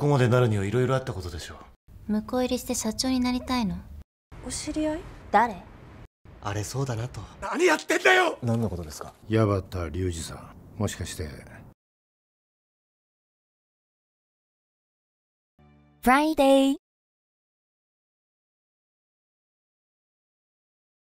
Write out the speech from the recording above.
こまでなるにはいろいろあったことでしょう向こう入りして社長になりたいのお知り合い誰あれそうだなと何やってんだよ何のことですか矢端隆二さんもしかして Friday